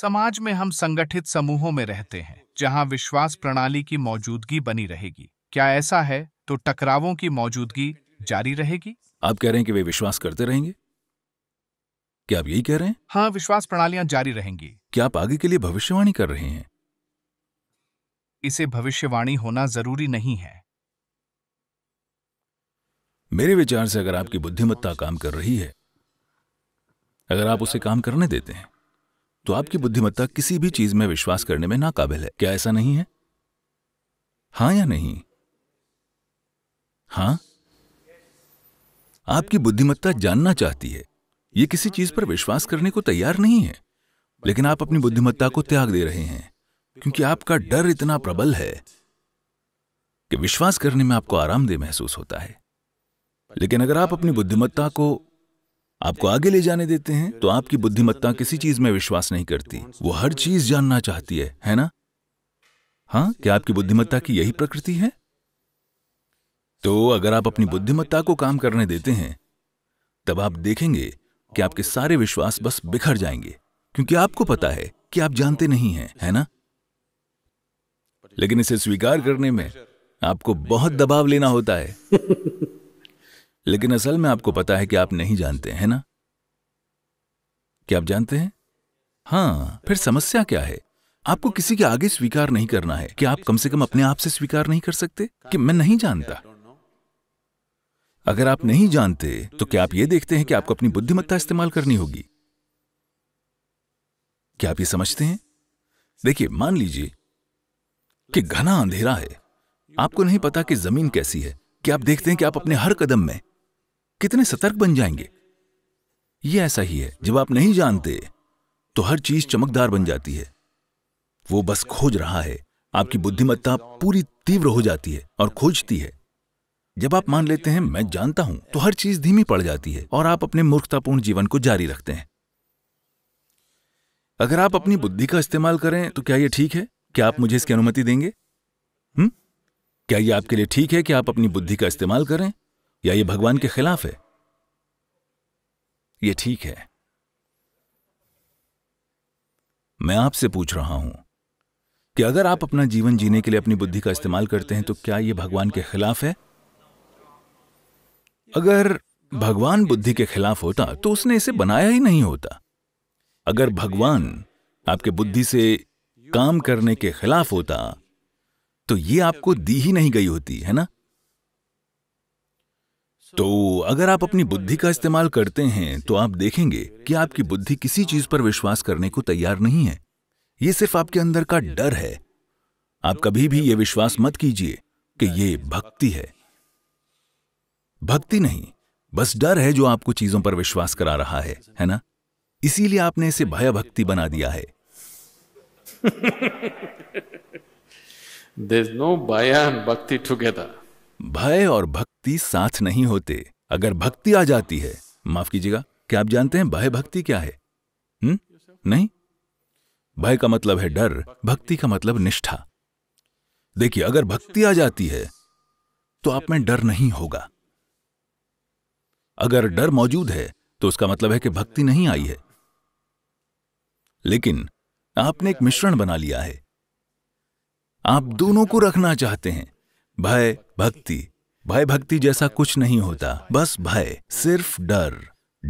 समाज में हम संगठित समूहों में रहते हैं जहां विश्वास प्रणाली की मौजूदगी बनी रहेगी क्या ऐसा है तो टकरावों की मौजूदगी जारी रहेगी आप कह रहे हैं कि वे विश्वास करते रहेंगे क्या आप यही कह रहे हैं हाँ विश्वास प्रणालियां जारी रहेंगी क्या आप आगे के लिए भविष्यवाणी कर रहे हैं इसे भविष्यवाणी होना जरूरी नहीं है मेरे विचार से अगर आपकी बुद्धिमत्ता काम कर रही है अगर आप उसे काम करने देते हैं तो आपकी बुद्धिमत्ता किसी भी चीज में विश्वास करने में नाकाबिल है क्या ऐसा नहीं है हां या नहीं हां आपकी बुद्धिमत्ता जानना चाहती है ये किसी चीज पर विश्वास करने को तैयार नहीं है लेकिन आप अपनी बुद्धिमत्ता को त्याग दे रहे हैं क्योंकि आपका डर इतना प्रबल है कि विश्वास करने में आपको आरामदेह महसूस होता है लेकिन अगर आप अपनी बुद्धिमत्ता को आपको आगे ले जाने देते हैं तो आपकी बुद्धिमत्ता किसी चीज में विश्वास नहीं करती वो हर चीज जानना चाहती है है ना हाँ क्या आपकी बुद्धिमत्ता की यही प्रकृति है तो अगर आप अपनी बुद्धिमत्ता को काम करने देते हैं तब आप देखेंगे कि आपके सारे विश्वास बस बिखर जाएंगे क्योंकि आपको पता है कि आप जानते नहीं हैं है ना लेकिन इसे स्वीकार करने में आपको बहुत दबाव लेना होता है लेकिन असल में आपको पता है कि आप नहीं जानते हैं ना क्या आप जानते हैं हाँ फिर समस्या क्या है आपको किसी के आगे स्वीकार नहीं करना है कि आप कम से कम अपने आप से स्वीकार नहीं कर सकते कि मैं नहीं जानता अगर आप नहीं जानते तो क्या आप यह देखते हैं कि आपको अपनी बुद्धिमत्ता इस्तेमाल करनी होगी क्या आप ये समझते हैं देखिए मान लीजिए कि घना अंधेरा है आपको नहीं पता कि जमीन कैसी है कि आप देखते हैं कि आप अपने हर कदम में कितने सतर्क बन जाएंगे ये ऐसा ही है जब आप नहीं जानते तो हर चीज चमकदार बन जाती है वो बस खोज रहा है आपकी बुद्धिमत्ता पूरी तीव्र हो जाती है और खोजती है जब आप मान लेते हैं मैं जानता हूं तो हर चीज धीमी पड़ जाती है और आप अपने मूर्खतापूर्ण जीवन को जारी रखते हैं अगर आप अपनी बुद्धि का इस्तेमाल करें तो क्या यह ठीक है क्या आप मुझे इसकी अनुमति देंगे हुँ? क्या यह आपके लिए ठीक है कि आप अपनी बुद्धि का इस्तेमाल करें या ये भगवान के खिलाफ है ये ठीक है मैं आपसे पूछ रहा हूं कि अगर आप अपना जीवन जीने के लिए अपनी बुद्धि का इस्तेमाल करते हैं तो क्या यह भगवान के खिलाफ है अगर भगवान बुद्धि के खिलाफ होता तो उसने इसे बनाया ही नहीं होता अगर भगवान आपके बुद्धि से काम करने के खिलाफ होता तो यह आपको दी ही नहीं गई होती है ना तो अगर आप अपनी बुद्धि का इस्तेमाल करते हैं तो आप देखेंगे कि आपकी बुद्धि किसी चीज पर विश्वास करने को तैयार नहीं है ये सिर्फ आपके अंदर का डर है आप कभी भी ये विश्वास मत कीजिए कि ये भक्ति है भक्ति नहीं बस डर है जो आपको चीजों पर विश्वास करा रहा है है ना इसीलिए आपने इसे भय भक्ति बना दिया है देर no baya and भक्ति together. भय और भक्ति साथ नहीं होते अगर भक्ति आ जाती है माफ कीजिएगा क्या आप जानते हैं भय भक्ति क्या है हुँ? नहीं भय का मतलब है डर भक्ति का मतलब निष्ठा देखिए अगर भक्ति आ जाती है तो आप में डर नहीं होगा अगर डर मौजूद है तो उसका मतलब है कि भक्ति नहीं आई है लेकिन आपने एक मिश्रण बना लिया है आप दोनों को रखना चाहते हैं भय भक्ति भय भक्ति जैसा कुछ नहीं होता बस भय सिर्फ डर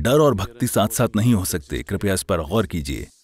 डर और भक्ति साथ साथ नहीं हो सकते कृपया इस पर गौर कीजिए